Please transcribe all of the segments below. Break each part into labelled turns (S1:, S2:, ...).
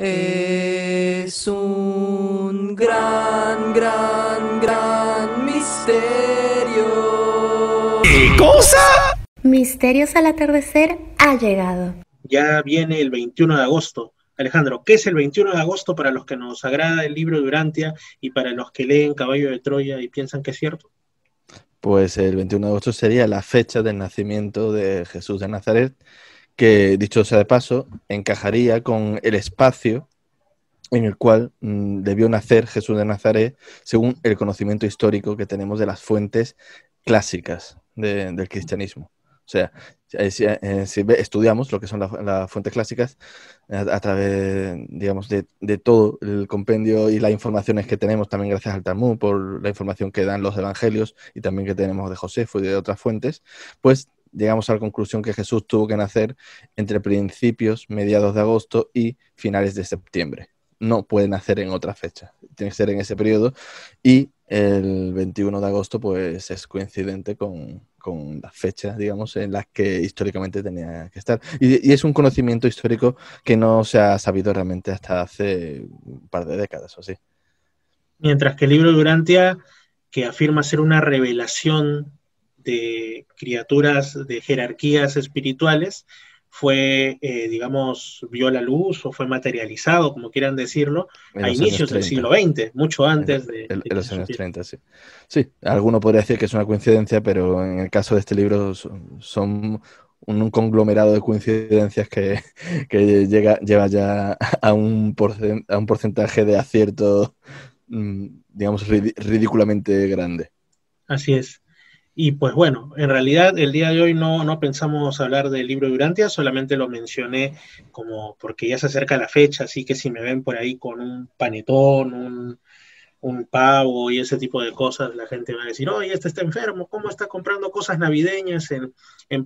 S1: Es un
S2: gran, gran, gran misterio. ¿Qué cosa? Misterios al atardecer ha llegado. Ya viene el 21 de agosto. Alejandro, ¿qué es el 21 de agosto para los que nos agrada el libro de Durantia y para los que leen Caballo de Troya y piensan que es cierto?
S1: Pues el 21 de agosto sería la fecha del nacimiento de Jesús de Nazaret que, dicho sea de paso, encajaría con el espacio en el cual mm, debió nacer Jesús de Nazaret, según el conocimiento histórico que tenemos de las fuentes clásicas del cristianismo. O sea, eh, si, eh, eh, estudiamos lo que son las fuentes clásicas a, través, digamos, de, de, todo el compendio y las informaciones que tenemos también gracias al Talmud, por la información que dan los evangelios y también que tenemos de Josefo y de otras fuentes, pues llegamos a la conclusión que Jesús tuvo que nacer entre principios, mediados de agosto y finales de septiembre. No puede nacer en otra fecha, tiene que ser en ese periodo. Y el 21 de agosto, pues es coincidente con, con las fechas, digamos, en las que históricamente tenía que estar. Y, es un conocimiento histórico que no se ha sabido realmente hasta hace un par de décadas o así.
S2: Mientras que el libro de Durantia, que afirma ser una revelación de criaturas de jerarquías espirituales fue, eh, digamos, vio la luz o fue materializado, como quieran decirlo,
S1: a inicios del
S2: siglo XX, mucho antes de... los años 30, sí.
S1: Sí, alguno podría decir que es una coincidencia, pero en el caso de este libro son un, conglomerado de coincidencias que, llega, lleva ya a un, porcentaje de acierto, mm, digamos, ridículamente grande.
S2: Así es. Y pues bueno, en realidad el día de hoy no, no pensamos hablar del libro de Durantia, solamente lo mencioné como porque ya se acerca la fecha, así que si me ven por ahí con un panetón, un, pavo y ese tipo de cosas, la gente va a decir, oye, este está enfermo, ¿cómo está comprando cosas navideñas en,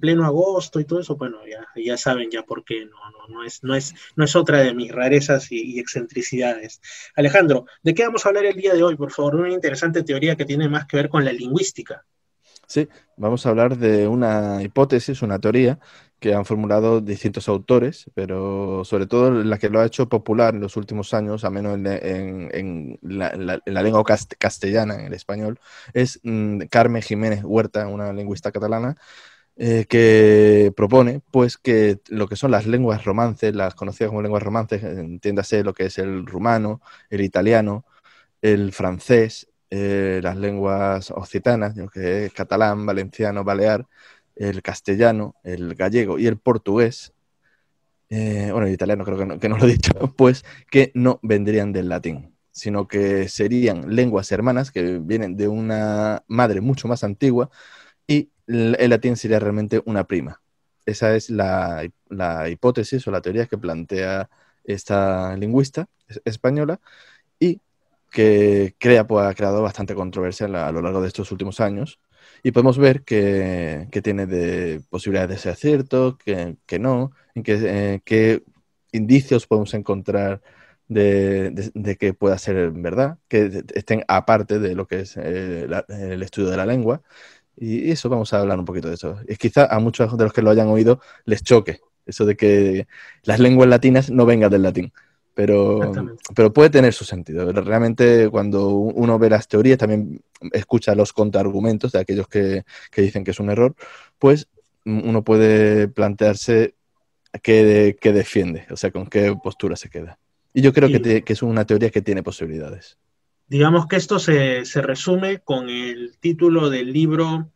S2: pleno agosto y todo eso? Bueno, ya, ya saben ya por qué, no, no, es, no, es, no es otra de mis rarezas y, excentricidades. Alejandro, ¿de qué vamos a hablar el día de hoy? Por favor, una interesante teoría que tiene más que ver con la lingüística.
S1: Sí, vamos a hablar de una hipótesis, una teoría que han formulado distintos autores, pero sobre todo la que lo ha hecho popular en los últimos años, a menos en, la, lengua castellana, en el español, es mm, Carmen Jiménez Huerta, una lingüista catalana, eh, que propone pues que lo que son las lenguas romances, las conocidas como lenguas romances, entiéndase lo que es el rumano, el italiano, el francés, eh, las lenguas occitanas, que es catalán, valenciano, balear, el castellano, el gallego y el portugués, eh, bueno, el italiano creo que no, lo he dicho, pues que no vendrían del latín, sino que serían lenguas hermanas que vienen de una madre mucho más antigua y el latín sería realmente una prima. Esa es la, la hipótesis o la teoría que plantea esta lingüista española que crea, pues, ha creado bastante controversia a lo largo de estos últimos años. Y podemos ver que, tiene de posibilidades de ser cierto, que, no, en eh, qué indicios podemos encontrar de, que pueda ser verdad, que estén aparte de lo que es eh, el estudio de la lengua. Y eso vamos a hablar un poquito de eso. Y quizá a muchos de los que lo hayan oído les choque eso de que las lenguas latinas no vengan del latín. Pero, pero puede tener su sentido. Realmente cuando uno ve las teorías, también escucha los contraargumentos de aquellos que, dicen que es un error, pues uno puede plantearse qué, qué, defiende, o sea, con qué postura se queda. Y yo creo que, es una teoría que tiene posibilidades.
S2: Digamos que esto se resume con el título del libro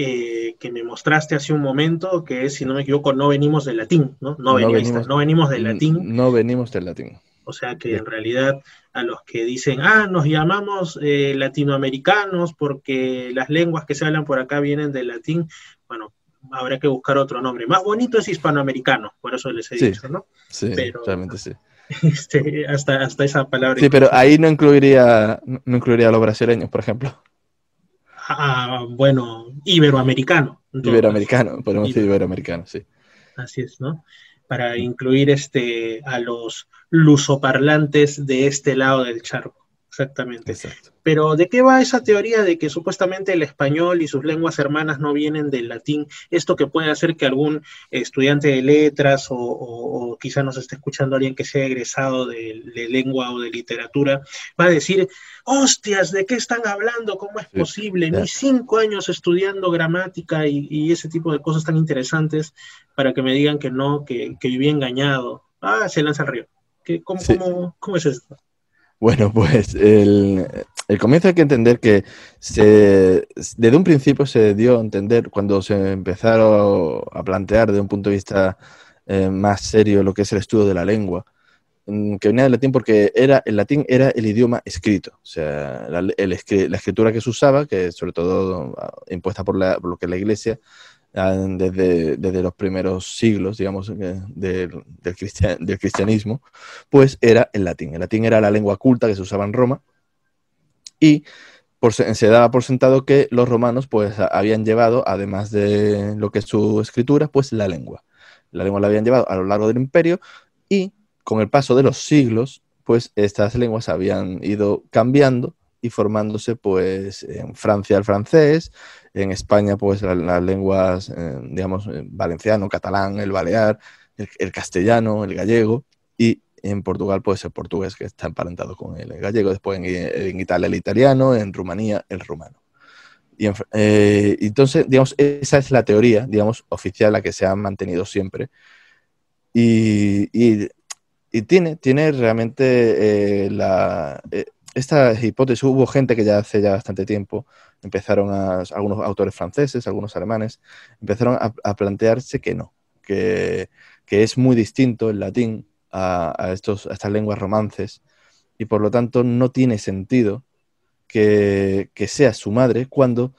S2: eh, que me mostraste hace un momento, que es, si no me equivoco, no venimos del latín, ¿no? No, venimos, no del latín. Mm, no venimos del latín. O sea que en realidad a los que dicen, ah, nos llamamos eh, latinoamericanos porque las lenguas que se hablan por acá vienen del latín, bueno, habrá que buscar otro nombre. Más bonito es hispanoamericano, por eso les he dicho, ¿no?
S1: Sí, pero, sí.
S2: Este, hasta, hasta esa palabra. Sí, pero
S1: ahí no incluiría, no incluiría a los brasileños, por ejemplo
S2: a, bueno, iberoamericano.
S1: Iberoamericano, podemos decir iberoamericano, sí.
S2: Así es, ¿no? Para incluir este, a los lusoparlantes de este lado del charco. Exactamente. Pero ¿de qué va esa teoría de que supuestamente el español y sus lenguas hermanas no vienen del latín? Esto que puede hacer que algún estudiante de letras o, quizá nos esté escuchando alguien que sea egresado de, lengua o de literatura, va a decir, hostias, ¿de qué están hablando? ¿Cómo es posible? Ni cinco años estudiando gramática y, ese tipo de cosas tan interesantes para que me digan que no, que, que viví engañado. Ah, se lanza al río. ¿Qué, cómo, ¿Cómo es esto?
S1: Bueno, pues el, comienzo hay que entender que desde un principio se dio a entender cuando se empezaron a plantear desde un punto de vista eh, más serio lo que es el estudio de la lengua, mm, que venía del latín porque era, el latín era el idioma escrito, o sea, la, escritura que se usaba, que sobre todo ah, impuesta por, por lo que es la iglesia, desde, los primeros siglos, digamos, eh, del, cristianismo, pues era el latín. El latín era la lengua culta que se usaba en Roma y por, se daba por sentado que los romanos pues habían llevado, además de lo que es su escritura, pues la lengua. La lengua la habían llevado a lo largo del imperio y con el paso de los siglos, pues estas lenguas habían ido cambiando y formándose pues en Francia el francés, en España pues las, lenguas, eh, digamos, eh, valenciano, catalán, el balear, el, castellano, el gallego y en Portugal pues el portugués que está emparentado con el gallego, después en, Italia el italiano, en Rumanía el rumano. Y eh, entonces, digamos, esa es la teoría, digamos, oficial, la que se ha mantenido siempre. Y, tiene, tiene realmente la, esta hipótesis hubo gente que ya hace ya bastante tiempo empezaron a algunos autores franceses, algunos alemanes, empezaron a, plantearse que no, que, es muy distinto el latín a, estos, estas lenguas romances y por lo tanto no tiene sentido que, sea su madre cuando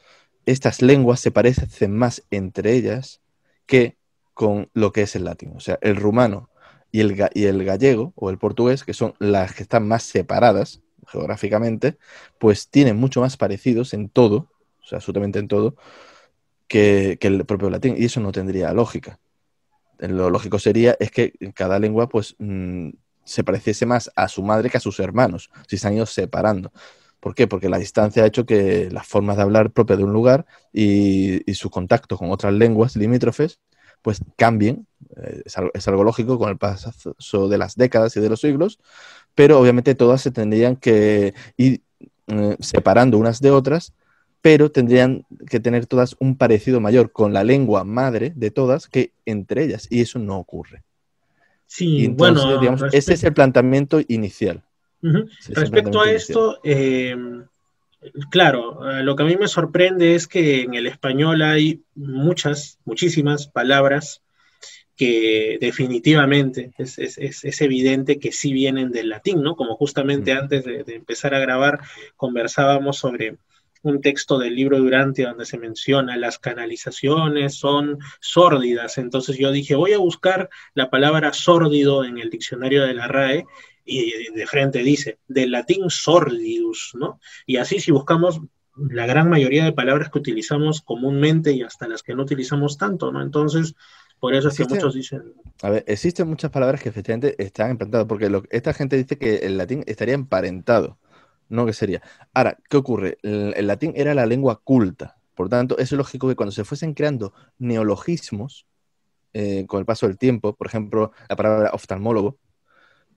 S1: estas lenguas se parecen más entre ellas que con lo que es el latín. O sea, el rumano y el, y el gallego o el portugués, que son las que están más separadas, geográficamente, pues tienen mucho más parecidos en todo, o sea, absolutamente en todo, que, el propio latín. Y eso no tendría lógica. Lo lógico sería es que cada lengua, pues, mm, se pareciese más a su madre que a sus hermanos, si se han ido separando. ¿Por qué? Porque la distancia ha hecho que las formas de hablar propias de un lugar y, su sus contactos con otras lenguas limítrofes pues cambien, eh, es algo, lógico con el paso de las décadas y de los siglos, pero obviamente todas se tendrían que ir eh, separando unas de otras, pero tendrían que tener todas un parecido mayor con la lengua madre de todas que entre ellas, y eso no ocurre.
S2: Sí, bueno, ese es el
S1: planteamiento inicial.
S2: respecto a esto, em, claro, eh, lo que a mí me sorprende es que en el español hay muchas, muchísimas palabras que definitivamente es, evidente que sí vienen del latín, ¿no? Como justamente antes de, empezar a grabar conversábamos sobre un texto del libro Durante donde se menciona las canalizaciones son sórdidas, entonces yo dije voy a buscar la palabra sórdido en el diccionario de la RAE y de frente dice del latín sordidus, ¿no? Y así si buscamos la gran mayoría de palabras que utilizamos comúnmente y hasta las que no utilizamos tanto, ¿no? Entonces, por eso es muchos dicen. A ver, existen muchas palabras que
S1: efectivamente están emparentadas, porque esta gente dice que el latín estaría emparentado, no que sería. Ahora, ¿qué ocurre? El, latín era la lengua culta, por tanto, es lógico que cuando se fuesen creando neologismos eh, con el paso del tiempo, por ejemplo, la palabra oftalmólogo,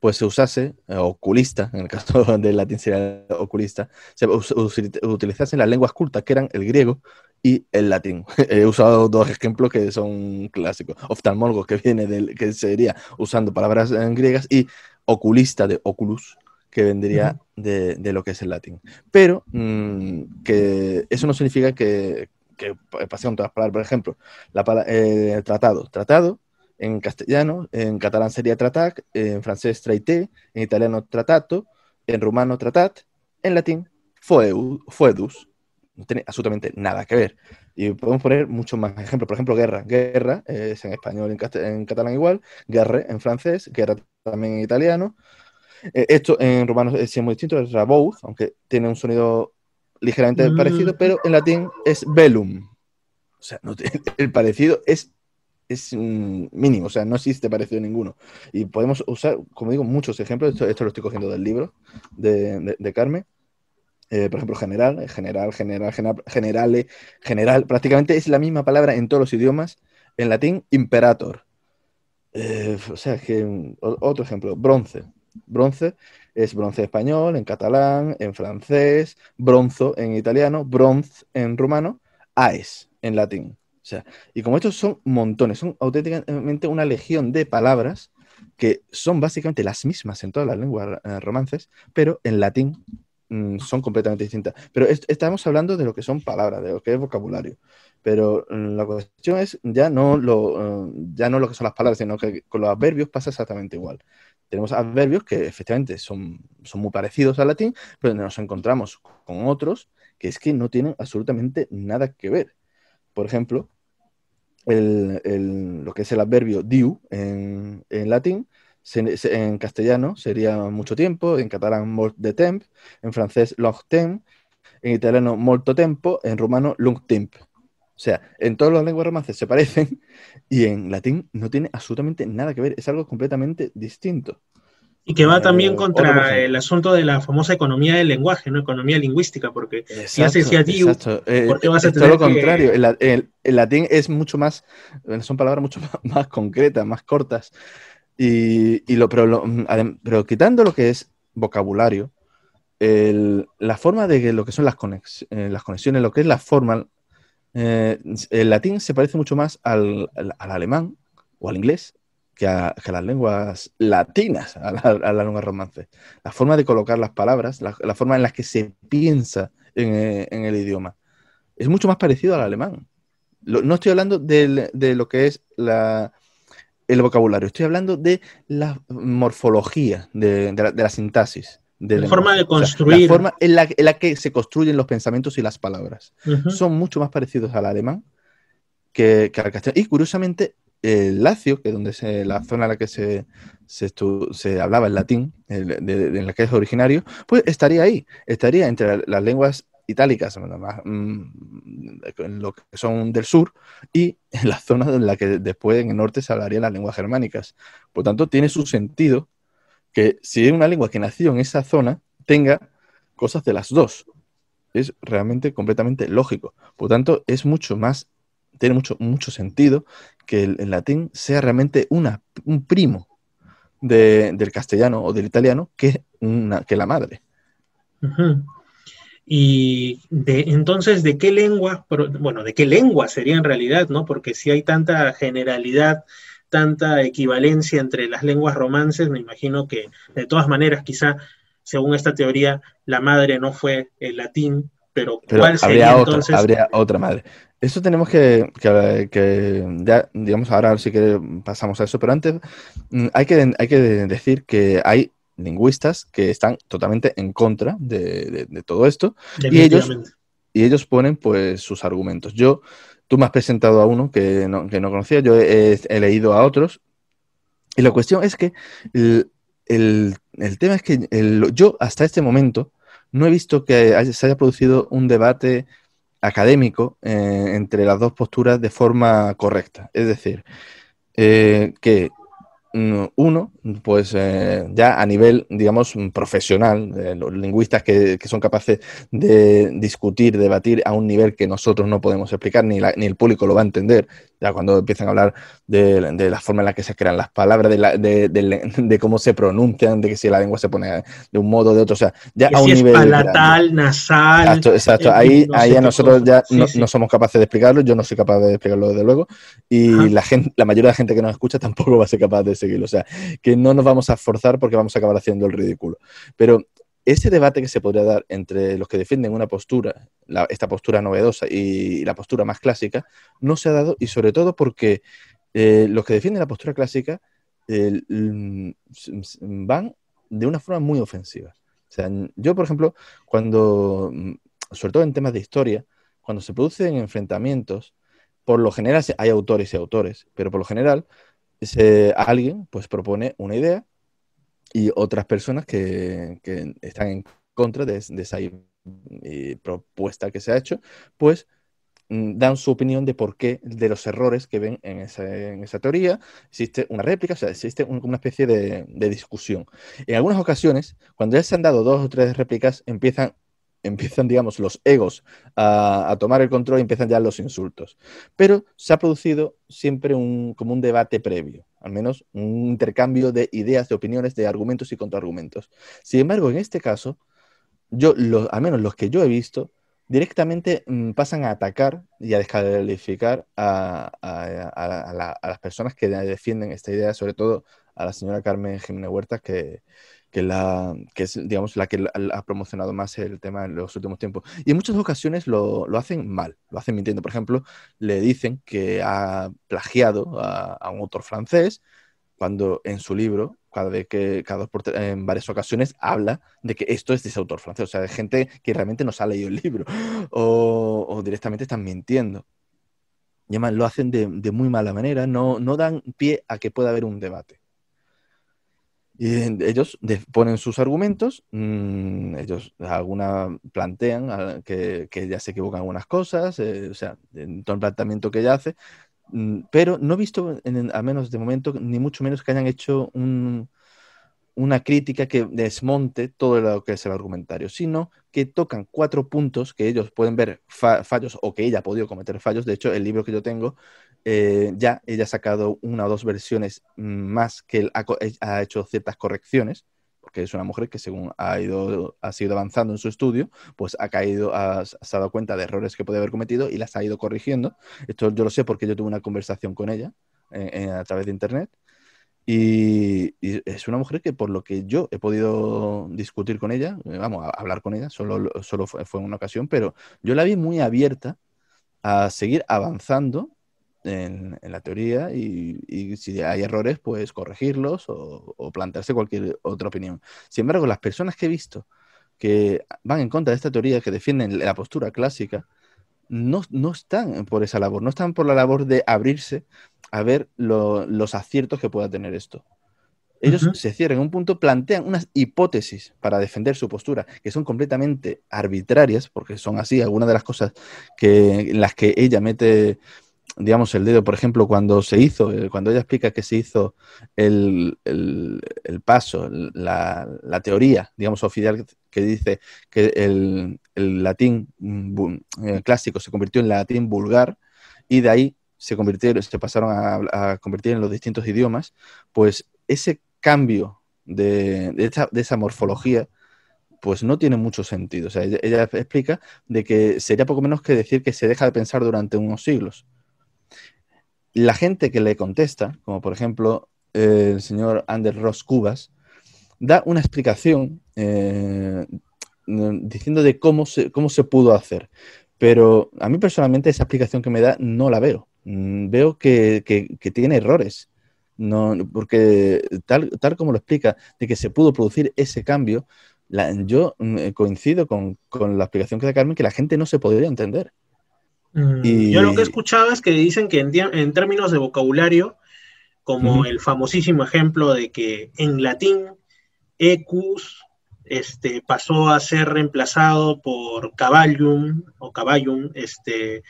S1: pues se usase, eh, oculista, en el caso de latín sería oculista, se utilizasen las lenguas cultas, que eran el griego y el latín. He usado dos ejemplos que son clásicos. Oftalmólogo, que viene del, que sería usando palabras eh, griegas, y oculista de oculus, que vendría de, lo que es el latín. Pero mm, que eso no significa que, que con todas las palabras. Por ejemplo, la, eh, tratado. Tratado en castellano, en catalán sería tratat, en francés traité, en italiano tratato, en rumano tratat, en latín fue foedus. No tiene absolutamente nada que ver. Y podemos poner muchos más ejemplos. Por ejemplo, guerra. Guerra es en español, en, catalán igual. Guerre en francés, guerra también en italiano. Eh, esto en rumano es muy distinto, es voz aunque tiene un sonido ligeramente mm. parecido, pero en latín es velum. O sea, el parecido es es mínimo, o sea, no existe parecido ninguno. Y podemos usar, como digo, muchos ejemplos, esto, lo estoy cogiendo del libro de, Carmen. Eh, por ejemplo, general, general, general, general, general, prácticamente es la misma palabra en todos los idiomas, en latín, imperator. Eh, o sea, que otro ejemplo, bronce. Bronce es bronce español, en catalán, en francés, bronzo en italiano, bronz en rumano, aes en latín. O sea, y como estos son montones, son auténticamente una legión de palabras que son básicamente las mismas en todas las lenguas eh, romances, pero en latín mm, son completamente distintas. Pero estamos hablando de lo que son palabras, de lo que es vocabulario. Pero mm, la cuestión es ya no, lo, eh, ya no lo que son las palabras, sino que con los adverbios pasa exactamente igual. Tenemos adverbios que efectivamente son, son muy parecidos al latín, pero nos encontramos con otros que es que no tienen absolutamente nada que ver. Por ejemplo, lo que es el adverbio diu en, latín, en castellano sería mucho tiempo, en catalán molt de temps, en francés long en italiano molto tempo, en rumano lung timp, O sea, en todas las lenguas romances se parecen y en latín no tiene absolutamente nada que ver, es algo completamente
S2: distinto. Y que va también eh, contra el asunto de la famosa economía del lenguaje, ¿no? Economía lingüística, porque si haces a ¿por qué vas a tener todo lo contrario,
S1: el, latín es mucho más, son palabras mucho más, concretas, más cortas. Y, lo, pero, quitando lo que es vocabulario, la forma de que lo que son las, eh, las, conexiones, lo que es la forma, eh, el latín se parece mucho más al, alemán o al inglés que a, las lenguas latinas, a, la, lengua romance romances. La forma de colocar las palabras, la, forma en la que se piensa eh, en, el idioma, es mucho más parecido al alemán. no estoy hablando de lo que es el vocabulario, estoy hablando de la morfología, de, la, sintaxis. De la, forma de construir. la forma en la, que se construyen los pensamientos y las palabras. Son mucho más parecidos al alemán que, que al castellano. Y curiosamente, el Lacio, que es donde se, la zona en la que se, se, hablaba el latín, en la que es originario, pues estaría ahí, estaría entre las lenguas itálicas, mm, en lo que son del sur, y en la zona en la que después en el norte se hablarían las lenguas germánicas. Por tanto, tiene su sentido que si es una lengua que nació en esa zona, tenga cosas de las dos. Es realmente completamente lógico. Por tanto, es mucho más tiene mucho, mucho sentido que el, latín sea realmente una, un primo del castellano o del italiano que, una, que la madre.
S2: Y de, entonces, ¿de qué lengua, bueno, de qué lengua sería en realidad, no? Porque si hay tanta generalidad, tanta equivalencia entre las lenguas romances, me imagino que de todas maneras, quizá, según esta teoría, la madre no fue el latín, pero, habría otra, Habría otra
S1: madre. Eso tenemos que, que, ya, digamos, ahora sí que pasamos a eso, pero antes mm, hay que, hay que decir que hay lingüistas que están totalmente en contra de, de, todo esto y ellos, y ellos ponen pues sus argumentos. Yo, tú me has presentado a uno que no, que no conocía, yo he, he leído a otros y la cuestión es que el, el, el tema es que el, yo hasta este momento no he visto que haya, se haya producido un debate académico eh, entre las dos posturas de forma correcta. Es decir, eh, que mm, uno pues eh, ya a nivel, digamos, profesional, eh, los lingüistas que, son capaces de discutir, debatir a un nivel que nosotros no podemos explicar, ni, ni el público lo va a entender, ya cuando empiezan a hablar de, la forma en la que se crean las palabras, de, de, cómo se pronuncian, de que si la lengua se pone de un modo o de otro, o sea, ya a un nivel... palatal,
S2: nasal... Exacto, ahí, a nosotros ya no,
S1: somos capaces de explicarlo, yo no soy capaz de explicarlo desde luego, y la, gente, la mayoría de la gente que nos escucha tampoco va a ser capaz de seguirlo, o sea, que no nos vamos a forzar porque vamos a acabar haciendo el ridículo. Pero ese debate que se podría dar entre los que defienden una postura, esta postura novedosa y la postura más clásica, no se ha dado y sobre todo porque eh, los que defienden la postura clásica mm, van de una forma muy ofensiva. O sea, yo, por ejemplo, cuando, mm, sobre todo en temas de historia, cuando se producen enfrentamientos, por lo general hay autores y autores, pero por lo general alguien pues propone una idea y otras personas que, están en contra de, esa eh, propuesta que se ha hecho, pues mm, dan su opinión de por qué, de los errores que ven en esa, teoría, existe una réplica, o sea, existe una especie de, de, discusión. En algunas ocasiones, cuando ya se han dado dos o tres réplicas, empiezan empiezan, digamos, los egos a, tomar el control y empiezan ya los insultos. Pero se ha producido siempre un, como un debate previo, al menos un intercambio de ideas, de opiniones, de argumentos y contraargumentos. Sin embargo, en este caso, yo, al menos los que yo he visto, directamente mm, pasan a atacar y a descalificar a, a, las personas que defienden esta idea, sobre todo a la señora Carmen Jiménez Huertas, que, que, la, que es, digamos, la que ha promocionado más el tema en los últimos tiempos. Y en muchas ocasiones lo, lo hacen mal, lo hacen mintiendo. Por ejemplo, le dicen que ha plagiado a, un autor francés cuando en su libro, cada vez que cada en varias ocasiones habla de que esto es de ese autor francés, o sea, de gente que realmente no se ha leído el libro o, directamente están mintiendo. Y además lo hacen de, de muy mala manera, no, no dan pie a que pueda haber un debate. Y ellos ponen sus argumentos, mm, ellos alguna plantean ah, que, que, ya se equivocan algunas cosas, eh, o sea, en todo el planteamiento que ella hace, mm, pero no he visto, al menos de momento, ni mucho menos que hayan hecho una crítica que desmonte todo lo que es el argumentario, sino que tocan cuatro puntos que ellos pueden ver fallos o que ella ha podido cometer fallos. De hecho, el libro que yo tengo eh, ya ella ha sacado una o dos versiones más que eh, ha, hecho ciertas correcciones, porque es una mujer que según ha ido, ha sido avanzando en su estudio, pues ha caído, ha, ha dado cuenta de errores que puede haber cometido y las ha ido corrigiendo. Esto yo lo sé porque yo tuve una conversación con ella eh, a través de internet. Y, y, es una mujer que por lo que yo he podido discutir con ella, vamos, a hablar con ella, solo, solo fue, fue una ocasión, pero yo la vi muy abierta a seguir avanzando en, la teoría y, si hay errores, pues corregirlos o, plantearse cualquier otra opinión. Sin embargo, las personas que he visto que van en contra de esta teoría, que defienden la postura clásica, no, están por esa labor, no están por la labor de abrirse a ver los aciertos que pueda tener esto. Ellos se cierran en un punto, plantean unas hipótesis para defender su postura, que son completamente arbitrarias, porque son así algunas de las cosas que, en las que ella mete digamos, el dedo, por ejemplo, cuando se hizo, eh, cuando ella explica que se hizo el, paso, la, teoría, digamos, oficial que dice que el, latín mm, eh, clásico se convirtió en latín vulgar y de ahí se convirtieron, se pasaron a, convertir en los distintos idiomas, pues ese cambio de, de esa morfología, pues no tiene mucho sentido. O sea, ella, ella, explica de que sería poco menos que decir que se deja de pensar durante unos siglos la gente que le contesta, como por ejemplo eh, el señor Anders Ross Cubas, da una explicación eh, diciendo de cómo se, cómo se pudo hacer. Pero a mí personalmente esa explicación que me da no la veo. Mm, veo que, tiene errores. porque tal, tal como lo explica, de que se pudo producir ese cambio, yo mm, coincido con, con, la explicación que da Carmen, que la gente no se podría entender.
S2: Mm, yo lo que he escuchado es que dicen que en, términos de vocabulario, como el famosísimo ejemplo de que en latín ecus, este, pasó a ser reemplazado por caballum o caballum, este,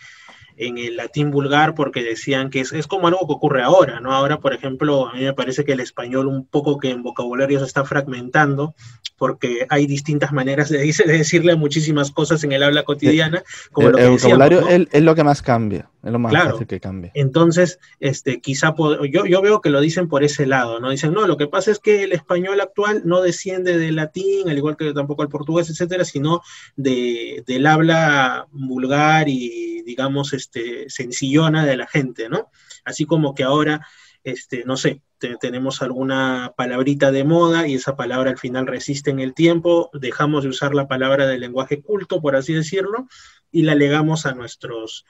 S2: en el latín vulgar porque decían que es, es, como algo que ocurre ahora, ¿no? Ahora, por ejemplo, a mí me parece que el español un poco que en vocabulario se está fragmentando porque hay distintas maneras de, decirle muchísimas cosas en el habla cotidiana. Como el, lo que el vocabulario
S1: es, lo que más cambia. Es lo más fácil
S2: que cambie. Entonces, este, quizá yo, yo veo que lo dicen por ese lado, ¿no? Dicen, no, lo que pasa es que el español actual no desciende del latín, al igual que tampoco el portugués, etcétera, sino del habla vulgar y, digamos, este, sencillona de la gente, ¿no? Así como que ahora, este, no sé, tenemos alguna palabrita de moda y esa palabra al final resiste en el tiempo, dejamos de usar la palabra del lenguaje culto, por así decirlo, y la legamos a nuestros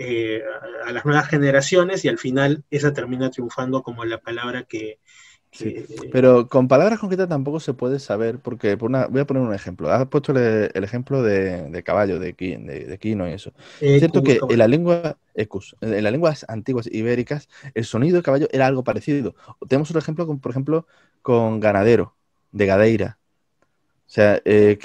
S2: eh, a, las nuevas generaciones y al final esa termina triunfando como la palabra que... Eh,
S1: pero con palabras concretas tampoco se puede saber, porque por voy a poner un ejemplo. Has puesto el, ejemplo de, caballo, de, de, quino y eso. es eh, cierto que en la lengua en las lenguas antiguas ibéricas, el sonido del caballo era algo parecido. Tenemos otro ejemplo, por ejemplo, con ganadero, de Gadeira. O sea, que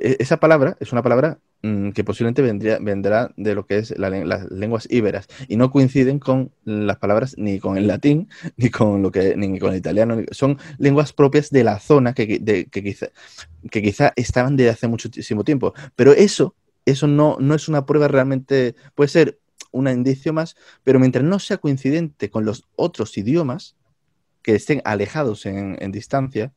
S1: e, esa palabra es una palabra Mm, que posiblemente vendría, vendrá de lo que es la, las lenguas íberas y no coinciden con las palabras ni con el latín, ni con, lo que, ni con el italiano. son lenguas propias de la zona que, que, quizá, que quizá estaban desde hace muchísimo tiempo. Pero eso, eso no, no es una prueba realmente, puede ser un indicio más, pero mientras no sea coincidente con los otros idiomas, que estén alejados en, distancia,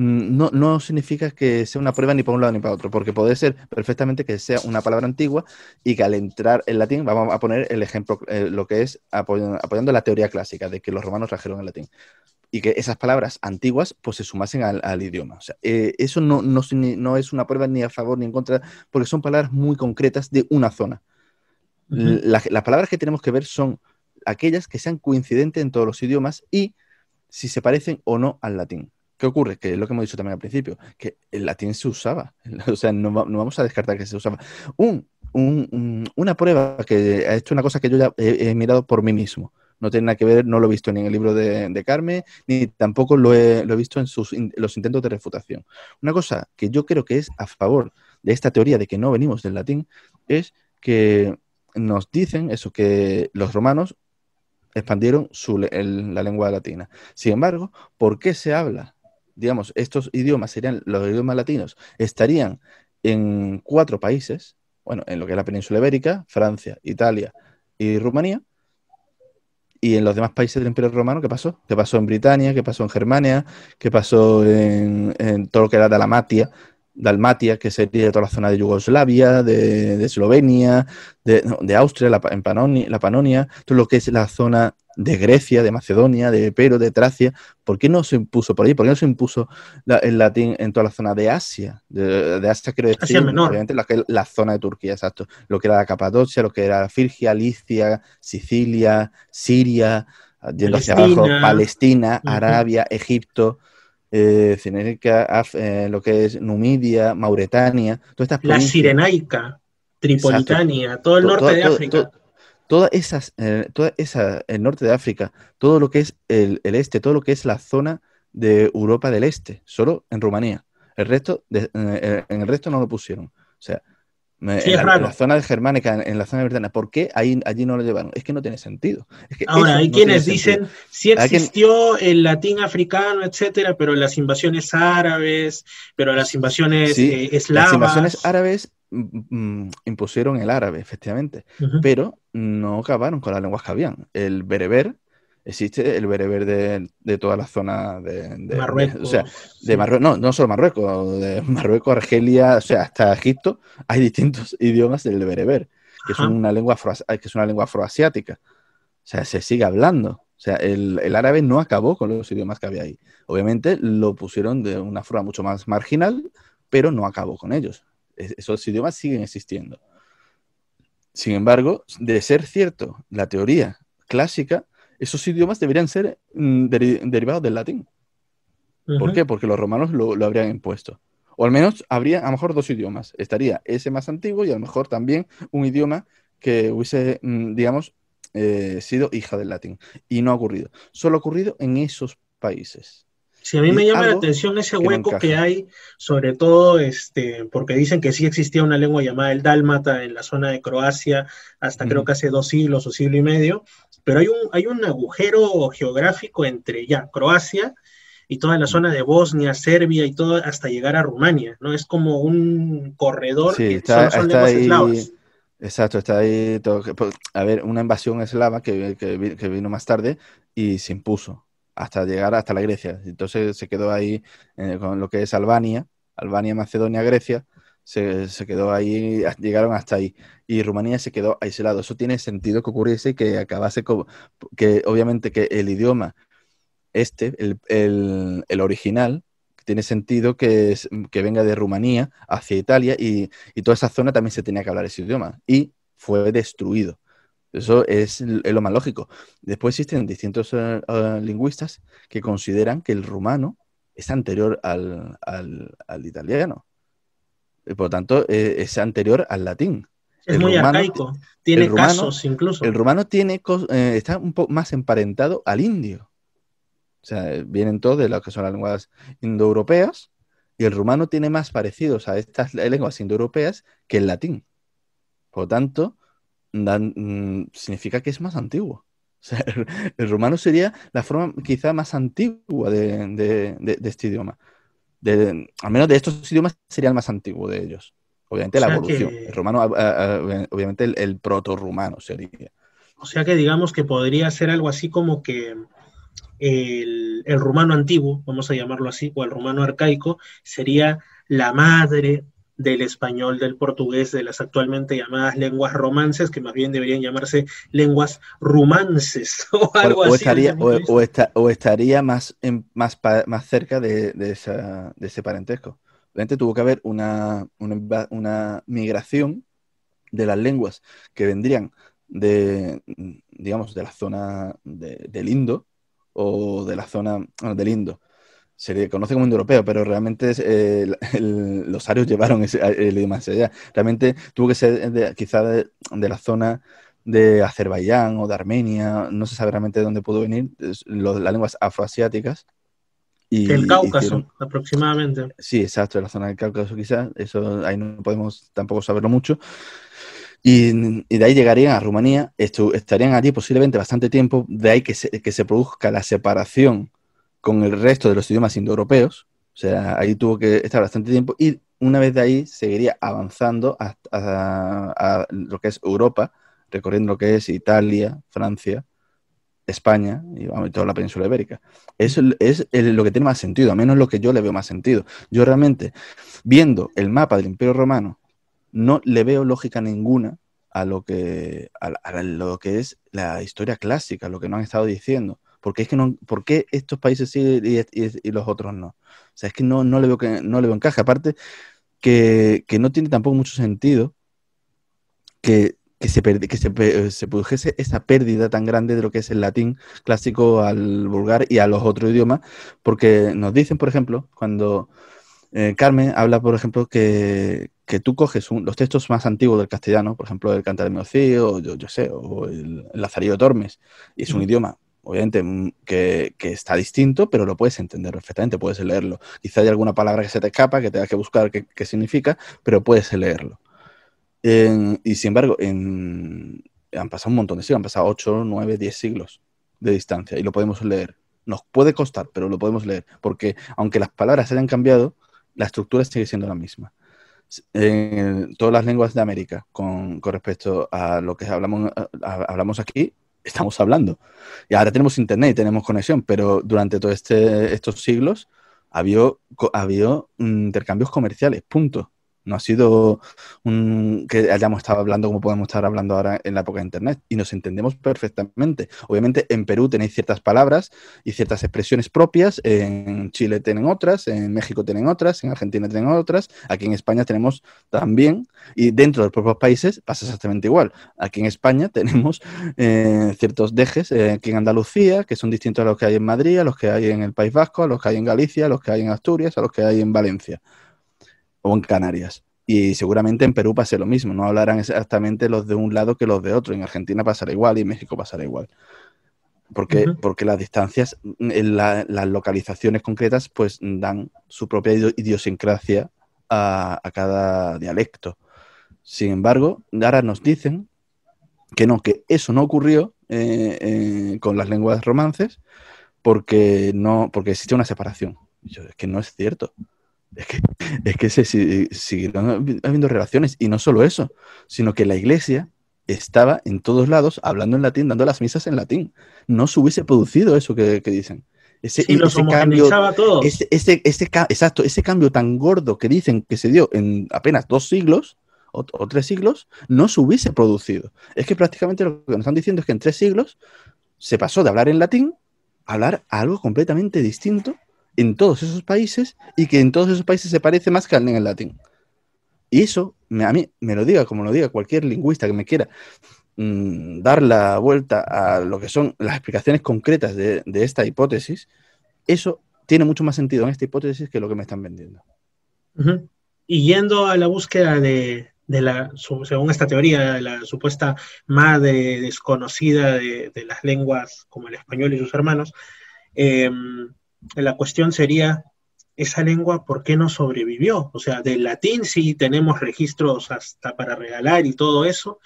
S1: Mm, no, significa que sea una prueba ni para un lado ni para otro, porque puede ser perfectamente que sea una palabra antigua y que al entrar en latín, vamos a poner el ejemplo, eh, lo que es apoyando, la teoría clásica de que los romanos trajeron el latín, y que esas palabras antiguas pues se sumasen al, idioma. O sea, eh, eso no, no, es una prueba ni a favor ni en contra, porque son palabras muy concretas de una zona. las palabras que tenemos que ver son aquellas que sean coincidentes en todos los idiomas y si se parecen o no al latín. ¿Qué ocurre? Que es lo que hemos dicho también al principio, que el latín se usaba. O sea, no, vamos a descartar que se usaba. una prueba que ha hecho una cosa que yo ya he, mirado por mí mismo. No tiene nada que ver, no lo he visto ni en el libro de, Carmen, ni tampoco lo he, visto en los intentos de refutación. Una cosa que yo creo que es a favor de esta teoría de que no venimos del latín es que nos dicen eso, que los romanos expandieron la lengua latina. Sin embargo, ¿por qué se habla digamos, estos idiomas serían los idiomas latinos, estarían en cuatro países, bueno, en lo que es la península ibérica, Francia, Italia y Rumanía, y en los demás países del Imperio Romano, ¿qué pasó? ¿Qué pasó en Britania? ¿Qué pasó en Germania? ¿Qué pasó en, todo lo que era Dalamatia? Dalmatia, que sería toda la zona de Yugoslavia, de, Eslovenia, de, Austria, la, en Panonia, la Panonia, todo lo que es la zona de Grecia, de Macedonia, de pero de Tracia. ¿Por qué no se impuso por ahí? ¿Por qué no se impuso el latín en toda la zona de Asia? De, Asia creo decir, la, zona de Turquía, exacto. Lo que era la Capadocia, lo que era Firgia, Licia, Sicilia, Siria, yendo hacia abajo, Palestina, Arabia, Egipto eh, eh, lo que es Numidia, Mauretania, todas estas La Sirenaica,
S2: Tripolitania, todo el norte de África.
S1: Toda, esas, eh, el norte de África, todo lo que es el, este, todo lo que es la zona de Europa del Este, solo en Rumanía. El resto, eh, en el resto no lo pusieron. O sea, en, la, zona de germánica, en, la zona de ¿Por qué ahí, allí no lo llevaron? Es que no tiene sentido.
S2: Ahora, hay quienes dicen si sí existió el latín africano, etcétera, pero las invasiones árabes, pero las invasiones sí, eh, Las invasiones
S1: árabes mm, mm, impusieron el árabe, efectivamente, pero no acabaron con las lenguas que habían. El bereber existe el bereber de, toda la zona de, Marruecos. o sea, de Marruecos, no, no solo Marruecos, de Marruecos, Argelia, o sea, hasta Egipto, hay distintos idiomas del bereber, que es una lengua que es una lengua afroasiática. O sea, se sigue hablando. O sea, el, árabe no acabó con los idiomas que había ahí. Obviamente lo pusieron de una forma mucho más marginal, pero no acabó con ellos. esos idiomas siguen existiendo. Sin embargo, de ser cierto la teoría clásica, esos idiomas deberían ser mm, derivados del latín. ¿Por qué? Porque los romanos lo, habrían impuesto. O al menos habría a lo mejor dos idiomas. Estaría ese más antiguo y a lo mejor también un idioma que hubiese, mm, digamos, eh, sido hija del latín. Y no ha ocurrido. Solo ha ocurrido en esos países.
S2: Si a mí me llama la atención ese hueco que, hay, sobre todo este, porque dicen que sí existía una lengua llamada el dálmata en la zona de Croacia hasta creo que hace dos siglos o siglo y medio, pero hay un, hay un agujero geográfico entre ya Croacia y toda la zona de Bosnia, Serbia y todo hasta llegar a Rumania, ¿no? Es como un corredor sí, que está, son, lenguas
S1: Exacto, está ahí pues, A ver, una invasión eslava que vino más tarde y se impuso hasta llegar hasta la Grecia. Entonces se quedó ahí eh, con lo que es Albania, Albania, Macedonia, Grecia, se, quedó ahí, llegaron hasta ahí. Y Rumanía se quedó aislado. Eso tiene sentido que ocurriese que acabase, como que obviamente que el idioma este, el, original, tiene sentido que, que, venga de Rumanía hacia Italia y, y toda esa zona también se tenía que hablar ese idioma. Y fue destruido eso es, lo más lógico. Después existen distintos eh, eh, lingüistas que consideran que el rumano es anterior al, italiano. Y por lo tanto, eh, es anterior al latín.
S2: Es muy arcaico. Tiene casos
S1: incluso. El rumano tiene, está un poco más emparentado al indio. O sea, vienen todos de lo que son las lenguas indoeuropeas y el rumano tiene más parecidos a estas lenguas indoeuropeas que el latín. Por lo tanto, Mm, significa que es más antiguo. el, romano rumano sería la forma quizá más antigua de, este idioma. al menos de estos idiomas sería el más antiguo de ellos. Obviamente la evolución. El romano, obviamente el, proto-rumano sería.
S2: O sea que digamos que podría ser algo así como que el, el rumano antiguo, vamos a llamarlo así, o el rumano arcaico, sería la madre del español, del portugués, de las actualmente llamadas lenguas romances, que más bien deberían llamarse lenguas romances o algo así. Estaría,
S1: o, estaría más, más, más cerca de, de, esa, de ese parentesco. Realmente tuvo que haber una, una, migración de las lenguas que vendrían de, digamos, de la zona de, del Indo o de la zona del Indo, se conoce como indoeuropeo, pero realmente eh, los arios llevaron ese, eh, el idioma hacia allá. Realmente tuvo que ser quizás quizá de, la zona de Azerbaiyán o de Armenia, no se sabe realmente de dónde pudo venir, las lenguas afroasiáticas. Y, el Cáucaso,
S2: aproximadamente.
S1: Sí, exacto, de la zona del Cáucaso quizás, eso ahí no podemos tampoco saberlo mucho. Y, de ahí llegarían a Rumanía, estarían allí posiblemente bastante tiempo, de ahí que se, que se produzca la separación con el resto de los idiomas indoeuropeos. O sea, ahí tuvo que estar bastante tiempo y una vez de ahí seguiría avanzando hasta, a, lo que es Europa, recorriendo lo que es Italia, Francia, España y toda la península ibérica. Eso es lo que tiene más sentido, a menos lo que yo le veo más sentido. Yo realmente, viendo el mapa del Imperio Romano, no le veo lógica ninguna a lo que, a lo que es la historia clásica, lo que nos han estado diciendo. ¿Por qué, es que no, ¿Por estos países sí y, los otros no? O sea, es que no, le, veo que, no le veo encaje. Aparte, que, no tiene tampoco mucho sentido que, que, se, que eh, se, produjese esa pérdida tan grande de lo que es el latín clásico al vulgar y a los otros idiomas, porque nos dicen, por ejemplo, cuando eh, Carmen habla, por ejemplo, que, tú coges los textos más antiguos del castellano, por ejemplo, el Cantar de Meocío, o yo, sé, o el, el Lazarillo de Tormes, y es un idioma obviamente mm, que, está distinto, pero lo puedes entender perfectamente, puedes leerlo. Quizá hay alguna palabra que se te escapa, que tengas que buscar qué, significa, pero puedes leerlo. y sin embargo, en, han pasado un montón de siglos, han pasado 8, 9, 10 siglos de distancia y lo podemos leer. Nos puede costar, pero lo podemos leer, porque aunque las palabras hayan cambiado, la estructura sigue siendo la misma. En todas las lenguas de América, con, respecto a lo que hablamos, hablamos aquí, estamos hablando. Y ahora tenemos internet y tenemos conexión, pero durante todos este, estos siglos había ha habido mm, intercambios comerciales, punto. No ha sido un, que hayamos estado hablando como podemos estar hablando ahora en la época de Internet y nos entendemos perfectamente. Obviamente en Perú tenéis ciertas palabras y ciertas expresiones propias, en Chile tienen otras, en México tienen otras, en Argentina tienen otras, aquí en España tenemos también y dentro de los propios países pasa exactamente igual. Aquí en España tenemos eh, ciertos dejes eh, aquí en Andalucía que son distintos a los que hay en Madrid, a los que hay en el País Vasco, a los que hay en Galicia, a los que hay en Asturias, a los que hay en Valencia en Canarias. Y seguramente en Perú pase lo mismo, no hablarán exactamente los de un lado que los de otro. En Argentina pasará igual y en México pasará igual. Porque, porque las distancias, mm, las localizaciones concretas, pues dan su propia idiosincrasia a, cada dialecto. Sin embargo, ahora nos dicen que no, que eso no ocurrió eh, eh, con las lenguas romances porque no, porque existe una separación. es que no es cierto. Es que, es que se siguieron habiendo relaciones y no solo eso, sino que la iglesia estaba en todos lados hablando en latín, dando las misas en latín. No se hubiese producido eso que, dicen. Ese, cambio, exacto, ese cambio tan gordo que dicen que se dio en apenas dos siglos o, tres siglos, no se hubiese producido. Es que prácticamente lo que nos están diciendo es que en tres siglos se pasó de hablar en latín a hablar algo completamente distinto en todos esos países y que en todos esos países se parece más que en el latín. Y eso, a mí, me lo diga como lo diga cualquier lingüista que me quiera mm, dar la vuelta a lo que son las explicaciones concretas de, esta hipótesis, eso tiene mucho más sentido en esta hipótesis que lo que me están vendiendo.
S2: Y yendo a la búsqueda de, la, según esta teoría, la supuesta madre desconocida de, de las lenguas como el español y sus hermanos, eh, la cuestión sería, esa lengua, ¿por qué no sobrevivió? O sea, del latín sí tenemos registros hasta para regalar y todo eso,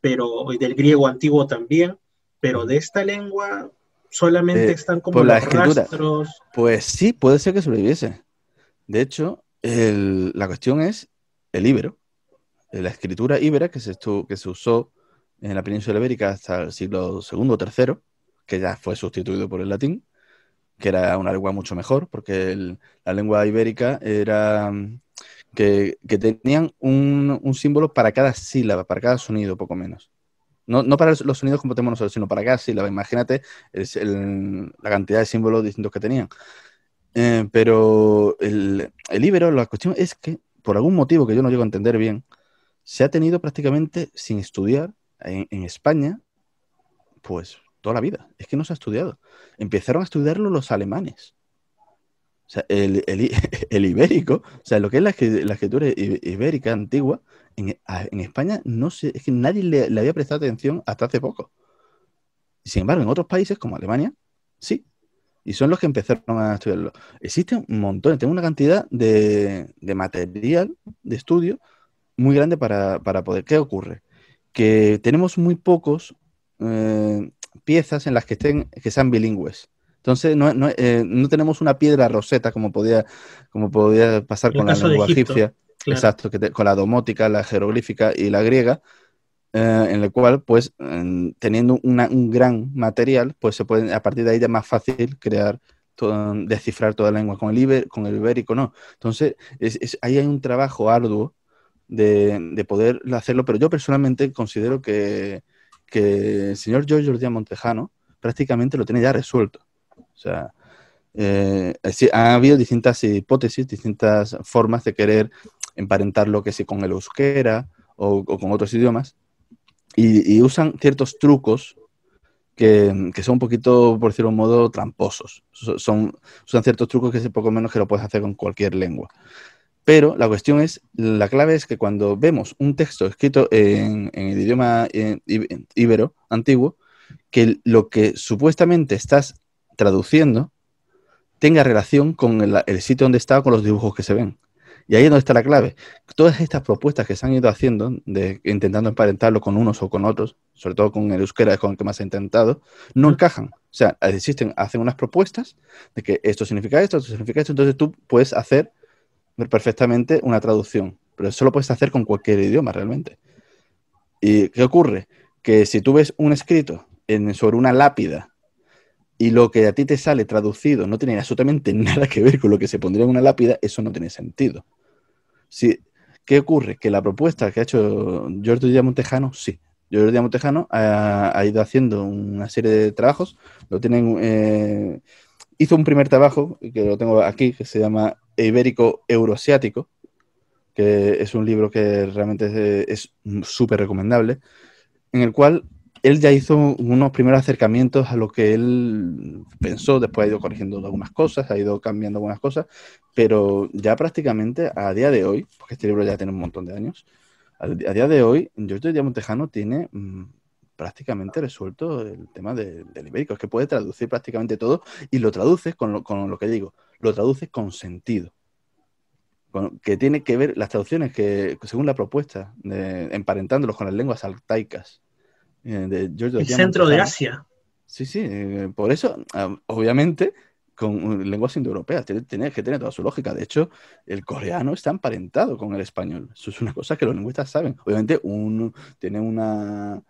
S2: pero y del griego antiguo también, pero de esta lengua solamente eh, están como pues, los
S1: Pues sí, puede ser que sobreviviese. De hecho, la cuestión es el íbero, la escritura íbera que se, que se usó en la península ibérica hasta el siglo II o III, que ya fue sustituido por el latín, que era una lengua mucho mejor, porque la lengua ibérica era mm, que, tenían un, símbolo para cada sílaba, para cada sonido, poco menos. No, para los sonidos como tenemos nosotros, sino para cada sílaba. Imagínate la cantidad de símbolos distintos que tenían. Eh, pero el, ibero, la cuestión es que, por algún motivo que yo no llego a entender bien, se ha tenido prácticamente sin estudiar en, en España, pues toda la vida. Es que no se ha estudiado. Empezaron a estudiarlo los alemanes. O sea, el, ibérico, o sea, lo que es la, escritura ibérica antigua, en, España no se, es que nadie le, había prestado atención hasta hace poco. Sin embargo, en otros países como Alemania, sí. Y son los que empezaron a estudiarlo. existe un montón, tengo una cantidad de, material de estudio muy grande para, poder. ¿Qué ocurre? Que tenemos muy pocos eh, piezas en las que, estén, que sean bilingües. Entonces, no, eh, tenemos una piedra roseta como podía, como pasar con la lengua egipcia, exacto, con la domótica, la jeroglífica y la griega, eh, en la cual, pues, teniendo un gran material, pues se puede a partir de ahí ya más fácil crear, descifrar toda la lengua. Con el, con el ibérico, no. Entonces, es, ahí hay un trabajo arduo de poder hacerlo, pero yo personalmente considero que, que el señor George Jordián Montejano prácticamente lo tiene ya resuelto. O sea, eh, ha habido distintas hipótesis, distintas formas de querer emparentar lo que sí con el euskera o, con otros idiomas, y, usan ciertos trucos que, son un poquito, por decirlo un modo, tramposos. Son, son ciertos trucos que es poco menos que lo puedes hacer con cualquier lengua. Pero la cuestión es, la clave es que cuando vemos un texto escrito en, el idioma eh, ibero antiguo, que lo que supuestamente estás traduciendo tenga relación con el, sitio donde está, con los dibujos que se ven. Y ahí es donde está la clave. Todas estas propuestas que se han ido haciendo, de, intentando emparentarlo con unos o con otros, sobre todo con el euskera, es con el que más ha intentado, no encajan. O sea, existen, hacen unas propuestas de que esto significa esto, esto significa esto, entonces tú puedes hacer perfectamente una traducción, pero eso lo puedes hacer con cualquier idioma realmente. ¿Y qué ocurre? Que si tú ves un escrito en, sobre una lápida y lo que a ti te sale traducido no tiene absolutamente nada que ver con lo que se pondría en una lápida, eso no tiene sentido. ¿Qué ocurre? Que la propuesta que ha hecho Jordi Díaz Montejano, sí. Jordi Díaz Montejano ha, ido haciendo una serie de trabajos. Lo tienen, eh, hizo un primer trabajo, que lo tengo aquí, que se llama ibérico euroasiático, que es un libro que realmente es súper recomendable, en el cual él ya hizo unos primeros acercamientos a lo que él pensó, después ha ido corrigiendo algunas cosas, ha ido cambiando algunas cosas, pero ya prácticamente a día de hoy, porque este libro ya tiene un montón de años, a día de hoy, Giorgio Díaz Montejano tiene mm, prácticamente resuelto el tema del ibérico, es que puede traducir prácticamente todo y lo traduce con lo que digo, lo traduce con sentido. que tiene que ver las traducciones que, según la propuesta, de, emparentándolos con las lenguas altaicas. Eh, de el centro de Asia. Sí, sí, eh, por eso, ah, obviamente, con lenguas indoeuropeas, tiene, tiene, que tener toda su lógica. De hecho, el coreano está emparentado con el español. Eso es una cosa que los lingüistas saben. Obviamente, uno tiene una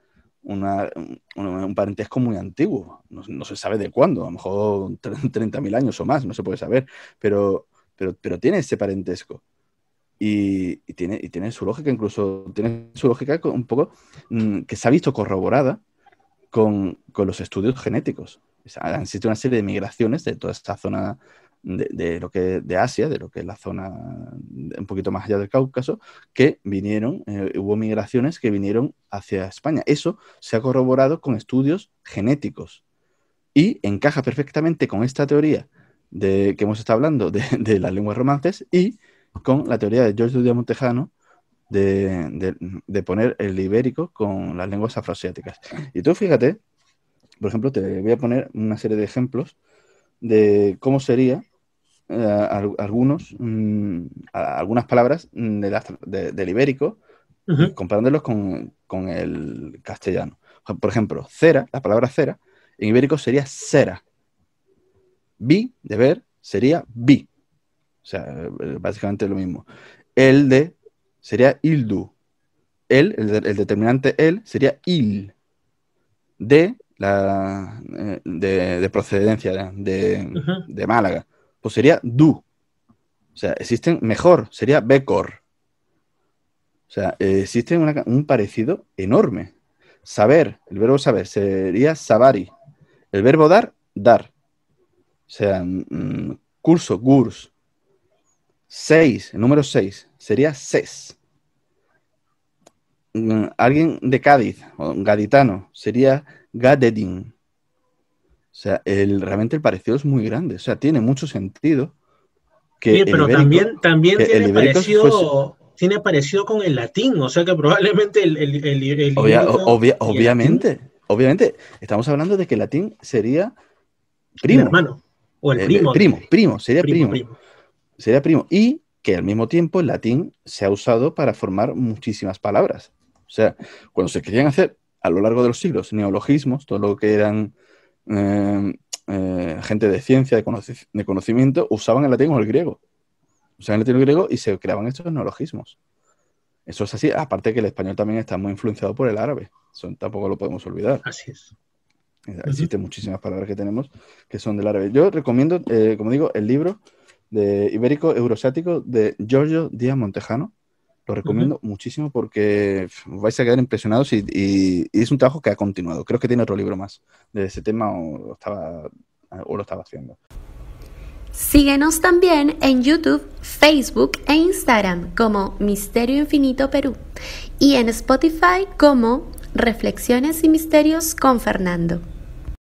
S1: un, parentesco muy antiguo, no, se sabe de cuándo, a lo mejor 30.000 años o más, no se puede saber, pero, pero, pero tiene ese parentesco. Y, tiene, y tiene su lógica, incluso tiene su lógica un poco mm, que se ha visto corroborada con, los estudios genéticos. existe una serie de migraciones de toda esta zona de, lo que de Asia, de lo que es la zona un poquito más allá del Cáucaso, que vinieron, eh, hubo migraciones que vinieron hacia España. Eso se ha corroborado con estudios genéticos y encaja perfectamente con esta teoría de que hemos estado hablando de, las lenguas romances y con la teoría de George Dudia Montejano de, de, poner el ibérico con las lenguas afroasiáticas. Y tú fíjate, por ejemplo, te voy a poner una serie de ejemplos de cómo sería eh, algunos, mm, algunas palabras mm, del, ibérico, comparándolos con, el castellano. Por ejemplo, cera, la palabra cera, en ibérico sería cera. Vi, de ver, sería vi. O sea, eh, básicamente lo mismo. El de sería ildu. El, el, determinante el sería il. De, la, eh, de, procedencia, de Málaga pues sería du. O sea, existen mejor, sería becor. O sea, existe un parecido enorme. Saber, el verbo saber sería sabari. El verbo dar, dar. O sea, mm, mm, curso, gurs. Seis, el número seis, sería ses. Mm, alguien de Cádiz, o gaditano, sería gadedin. O sea, el, realmente el parecido es muy grande. O sea, tiene mucho sentido.
S2: Que pero también, también tiene, parecido, tiene parecido con el latín. O sea, que probablemente el. el, obviamente,
S1: obviamente. Estamos hablando de que el latín sería primo. El hermano.
S2: O el eh, primo. primo, primo, sería primo.
S1: Sería primo. Y que al mismo tiempo el latín se ha usado para formar muchísimas palabras. O sea, cuando se querían hacer a lo largo de los siglos neologismos, todo lo que eran Em, eh, gente de ciencia, de, conocimiento, usaban el latín o el griego. Usaban el latín o el griego y se creaban estos neologismos. Eso es así, aparte que el español también está muy influenciado por el árabe. tampoco lo podemos olvidar. Así es. Existen muchísimas palabras que tenemos que son del árabe. Yo recomiendo, eh, como digo, el libro de Ibérico Euroasiático de Giorgio Díaz Montejano, lo recomiendo muchísimo porque vais a quedar impresionados y, es un trabajo que ha continuado. Creo que tiene otro libro más de ese tema estaba, ah, o lo estaba haciendo.
S2: Síguenos también en YouTube, Facebook e Instagram como Misterio Infinito Perú y en Spotify como Reflexiones y Misterios con Fernando.